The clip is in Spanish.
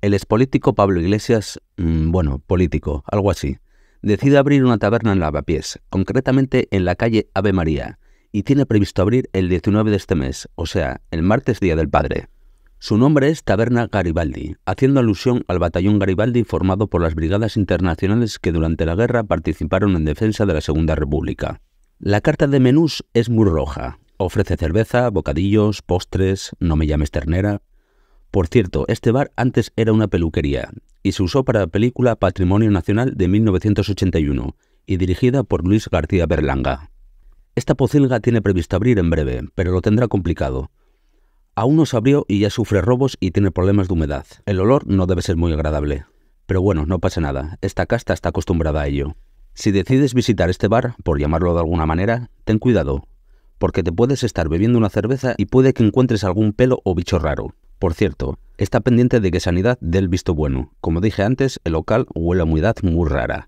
El expolítico Pablo Iglesias, mm, bueno, político, algo así, decide abrir una taberna en Lavapiés, concretamente en la calle Ave María, y tiene previsto abrir el 19 de este mes, o sea, el martes Día del Padre. Su nombre es Taberna Garibaldi, haciendo alusión al batallón Garibaldi formado por las brigadas internacionales que durante la guerra participaron en defensa de la Segunda República. La carta de menús es muy roja. Ofrece cerveza, bocadillos, postres, no me llames ternera, por cierto, este bar antes era una peluquería y se usó para la película Patrimonio Nacional de 1981 y dirigida por Luis García Berlanga. Esta pocilga tiene previsto abrir en breve, pero lo tendrá complicado. Aún no se abrió y ya sufre robos y tiene problemas de humedad. El olor no debe ser muy agradable. Pero bueno, no pasa nada, esta casta está acostumbrada a ello. Si decides visitar este bar, por llamarlo de alguna manera, ten cuidado, porque te puedes estar bebiendo una cerveza y puede que encuentres algún pelo o bicho raro. Por cierto, está pendiente de que Sanidad dé el visto bueno. Como dije antes, el local huele a humedad muy rara.